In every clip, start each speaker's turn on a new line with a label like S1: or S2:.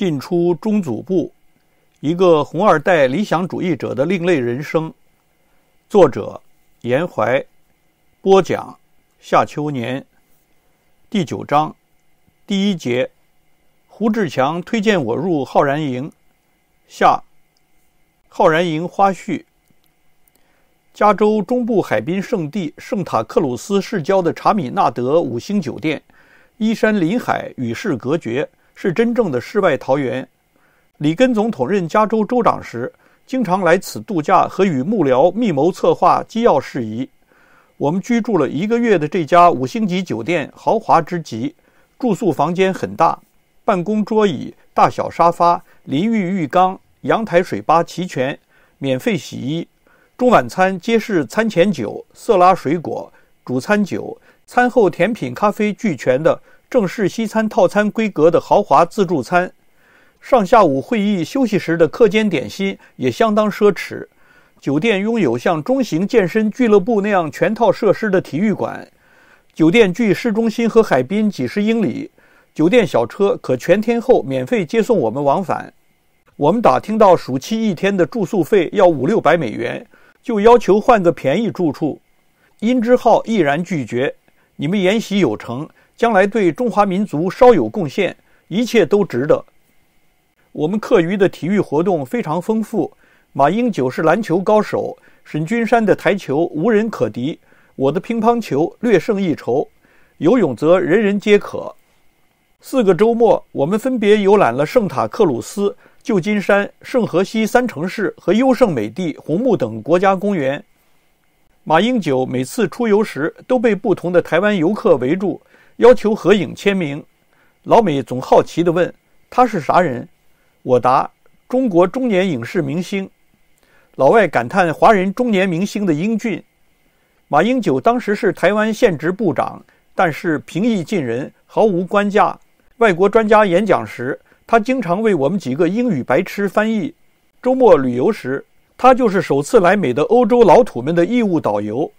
S1: 《进出中组部：一个红二代理想主义者的另类人生》，作者：严怀，播讲：夏秋年，第九章，第一节。胡志强推荐我入浩然营。下，《浩然营花絮》。加州中部海滨圣地圣塔克鲁斯市郊的查米纳德五星酒店，依山临海，与世隔绝。是真正的世外桃源。里根总统任加州州长时，经常来此度假和与幕僚密谋策划机要事宜。我们居住了一个月的这家五星级酒店豪华之极，住宿房间很大，办公桌椅、大小沙发、淋浴浴缸、阳台水吧齐全，免费洗衣，中晚餐皆是餐前酒、色拉水果、主餐酒、餐后甜品、咖啡俱全的。正式西餐套餐规格的豪华自助餐，上下午会议休息时的课间点心也相当奢侈。酒店拥有像中型健身俱乐部那样全套设施的体育馆。酒店距市中心和海滨几十英里。酒店小车可全天候免费接送我们往返。我们打听到暑期一天的住宿费要五六百美元，就要求换个便宜住处。殷之浩毅然拒绝。你们研习有成。将来对中华民族稍有贡献，一切都值得。我们课余的体育活动非常丰富。马英九是篮球高手，沈君山的台球无人可敌，我的乒乓球略胜一筹，游泳则人人皆可。四个周末，我们分别游览了圣塔克鲁斯、旧金山、圣何西三城市和优胜美地、红木等国家公园。马英九每次出游时，都被不同的台湾游客围住。要求合影签名，老美总好奇地问：“他是啥人？”我答：“中国中年影视明星。”老外感叹华人中年明星的英俊。马英九当时是台湾县职部长，但是平易近人，毫无官架。外国专家演讲时，他经常为我们几个英语白痴翻译。周末旅游时，他就是首次来美的欧洲老土们的义务导游。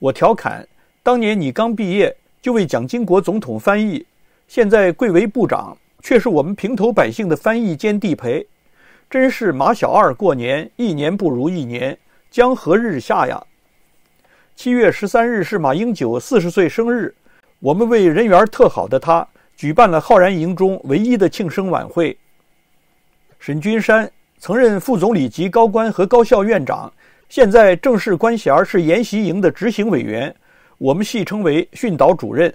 S1: 我调侃：“当年你刚毕业。”就为蒋经国总统翻译，现在贵为部长，却是我们平头百姓的翻译兼地陪，真是马小二过年，一年不如一年，江河日下呀！七月十三日是马英九四十岁生日，我们为人缘特好的他举办了浩然营中唯一的庆生晚会。沈君山曾任副总理级高官和高校院长，现在正式官衔是研习营的执行委员。我们戏称为训导主任，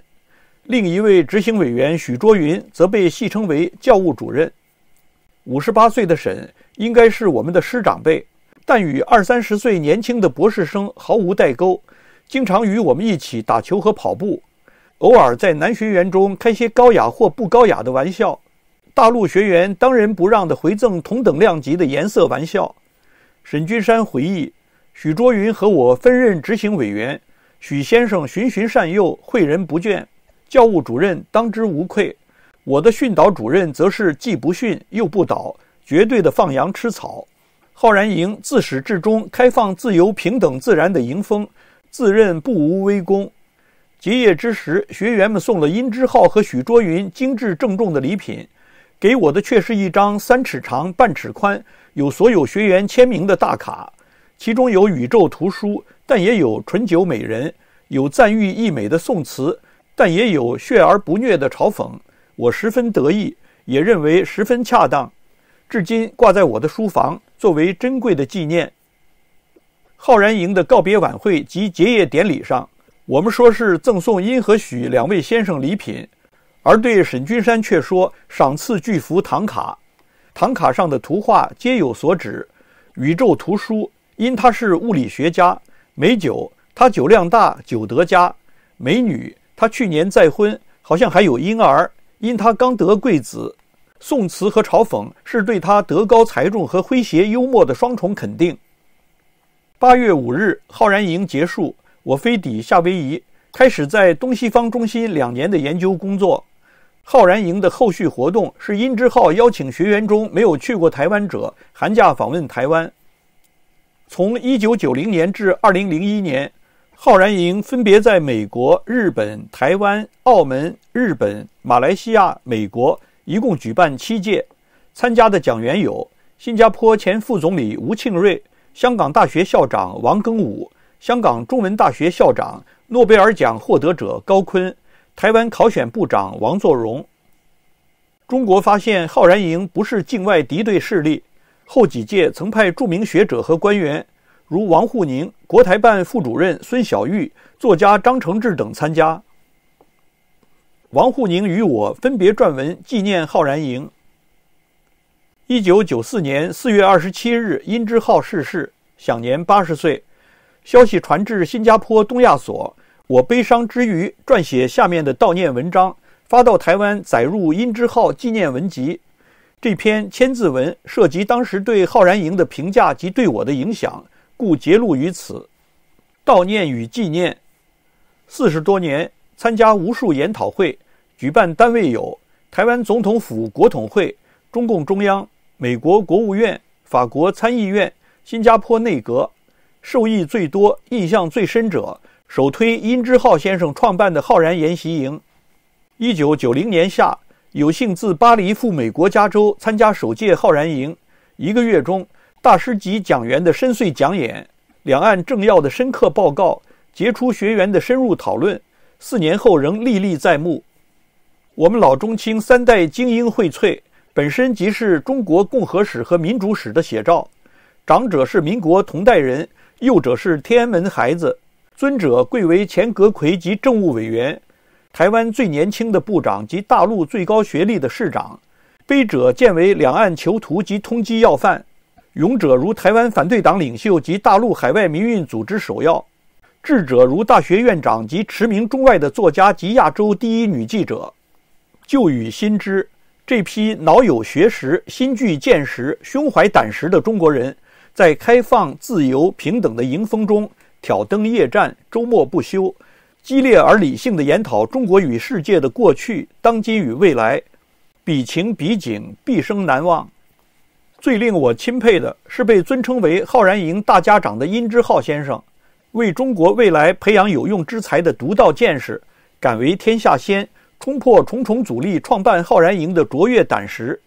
S1: 另一位执行委员许卓云则被戏称为教务主任。五十八岁的沈应该是我们的师长辈，但与二三十岁年轻的博士生毫无代沟，经常与我们一起打球和跑步，偶尔在男学员中开些高雅或不高雅的玩笑，大陆学员当仁不让地回赠同等量级的颜色玩笑。沈君山回忆，许卓云和我分任执行委员。许先生循循善诱，诲人不倦，教务主任当之无愧。我的训导主任则是既不训又不导，绝对的放羊吃草。浩然营自始至终开放、自由、平等、自然的营风，自认不无微功。结业之时，学员们送了殷之浩和许卓云精致郑重的礼品，给我的却是一张三尺长、半尺宽、有所有学员签名的大卡，其中有宇宙图书。但也有醇酒美人，有赞誉溢美的宋词，但也有血而不虐的嘲讽。我十分得意，也认为十分恰当，至今挂在我的书房，作为珍贵的纪念。浩然营的告别晚会及结业典礼上，我们说是赠送殷和许两位先生礼品，而对沈君山却说赏赐巨幅唐卡，唐卡上的图画皆有所指，宇宙图书，因他是物理学家。美酒，他酒量大，酒德佳；美女，他去年再婚，好像还有婴儿。因他刚得贵子，宋词和嘲讽是对他德高才重和诙谐幽默的双重肯定。八月五日，浩然营结束，我飞抵夏威夷，开始在东西方中心两年的研究工作。浩然营的后续活动是殷之浩邀请学员中没有去过台湾者，寒假访问台湾。从1990年至2001年，浩然营分别在美国、日本、台湾、澳门、日本、马来西亚、美国，一共举办七届。参加的讲员有：新加坡前副总理吴庆瑞、香港大学校长王庚武、香港中文大学校长、诺贝尔奖获得者高锟、台湾考选部长王作荣。中国发现浩然营不是境外敌对势力。后几届曾派著名学者和官员，如王沪宁、国台办副主任孙晓玉、作家张承志等参加。王沪宁与我分别撰文纪念浩然营。一九九四年四月二十七日，殷之浩逝世，享年八十岁。消息传至新加坡东亚所，我悲伤之余，撰写下面的悼念文章，发到台湾，载入殷之浩纪念文集。这篇千字文涉及当时对浩然营的评价及对我的影响，故揭露于此，悼念与纪念。四十多年参加无数研讨会，举办单位有台湾总统府国统会、中共中央、美国国务院、法国参议院、新加坡内阁。受益最多、印象最深者，首推殷之浩先生创办的浩然研习营。一九九零年夏。有幸自巴黎赴美国加州参加首届浩然营，一个月中，大师级讲员的深邃讲演，两岸政要的深刻报告，杰出学员的深入讨论，四年后仍历历在目。我们老中青三代精英荟萃，本身即是中国共和史和民主史的写照。长者是民国同代人，幼者是天安门孩子，尊者贵为前阁魁及政务委员。台湾最年轻的部长及大陆最高学历的市长，卑者见为两岸囚徒及通缉要犯，勇者如台湾反对党领袖及大陆海外民运组织首要，智者如大学院长及驰名中外的作家及亚洲第一女记者。旧与新知，这批脑有学识、心具见识、胸怀胆识的中国人，在开放、自由、平等的迎风中挑灯夜战，周末不休。激烈而理性的研讨中国与世界的过去、当今与未来，比情比景，毕生难忘。最令我钦佩的是被尊称为“浩然营大家长”的殷之浩先生，为中国未来培养有用之才的独到见识，敢为天下先，冲破重重阻力创办浩然营的卓越胆识。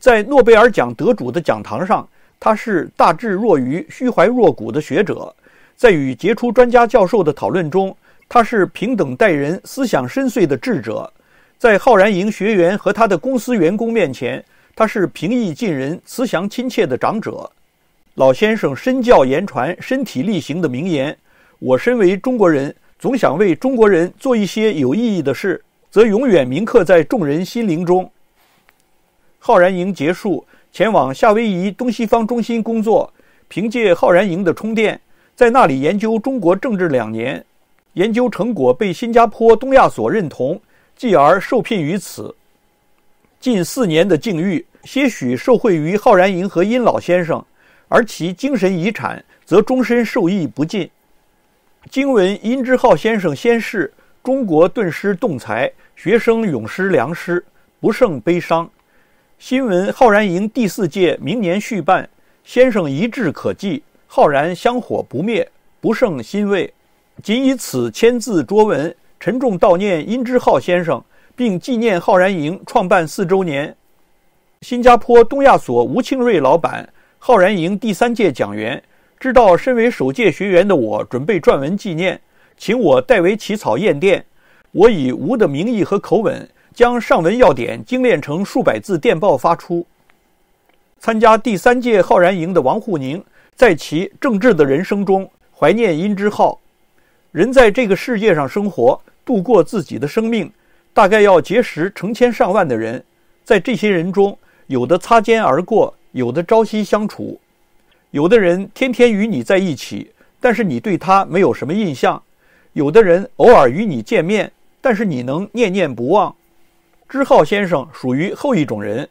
S1: 在诺贝尔奖得主的讲堂上，他是大智若愚、虚怀若谷的学者。在与杰出专家教授的讨论中，他是平等待人、思想深邃的智者，在浩然营学员和他的公司员工面前，他是平易近人、慈祥亲切的长者。老先生身教言传、身体力行的名言：“我身为中国人，总想为中国人做一些有意义的事，则永远铭刻在众人心灵中。”浩然营结束，前往夏威夷东西方中心工作，凭借浩然营的充电，在那里研究中国政治两年。研究成果被新加坡东亚所认同，继而受聘于此。近四年的境遇，些许受惠于浩然营和殷老先生，而其精神遗产则终身受益不尽。经闻殷之浩先生先逝，中国顿失栋才，学生永失良师，不胜悲伤。新闻浩然营第四届明年续办，先生遗志可继，浩然香火不灭，不胜欣慰。仅以此签字拙文，沉重悼念殷之浩先生，并纪念浩然营创办四周年。新加坡东亚所吴庆瑞老板，浩然营第三届讲员，知道身为首届学员的我准备撰文纪念，请我代为起草唁电。我以吴的名义和口吻，将上文要点精炼成数百字电报发出。参加第三届浩然营的王沪宁，在其政治的人生中，怀念殷之浩。人在这个世界上生活，度过自己的生命，大概要结识成千上万的人。在这些人中，有的擦肩而过，有的朝夕相处，有的人天天与你在一起，但是你对他没有什么印象；有的人偶尔与你见面，但是你能念念不忘。知浩先生属于后一种人。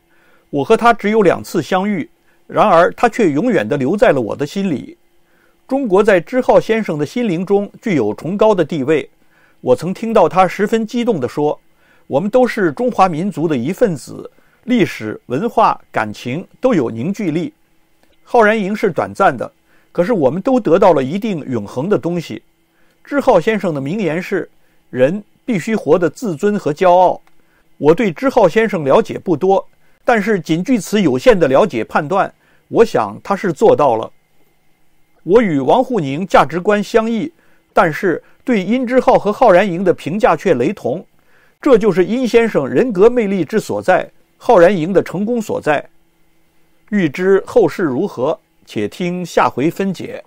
S1: 我和他只有两次相遇，然而他却永远地留在了我的心里。中国在知浩先生的心灵中具有崇高的地位。我曾听到他十分激动地说：“我们都是中华民族的一份子，历史文化感情都有凝聚力。浩然营是短暂的，可是我们都得到了一定永恒的东西。”知浩先生的名言是：“人必须活得自尊和骄傲。”我对知浩先生了解不多，但是仅据此有限的了解判断，我想他是做到了。我与王沪宁价值观相异，但是对殷之浩和浩然营的评价却雷同，这就是殷先生人格魅力之所在，浩然营的成功所在。欲知后事如何，且听下回分解。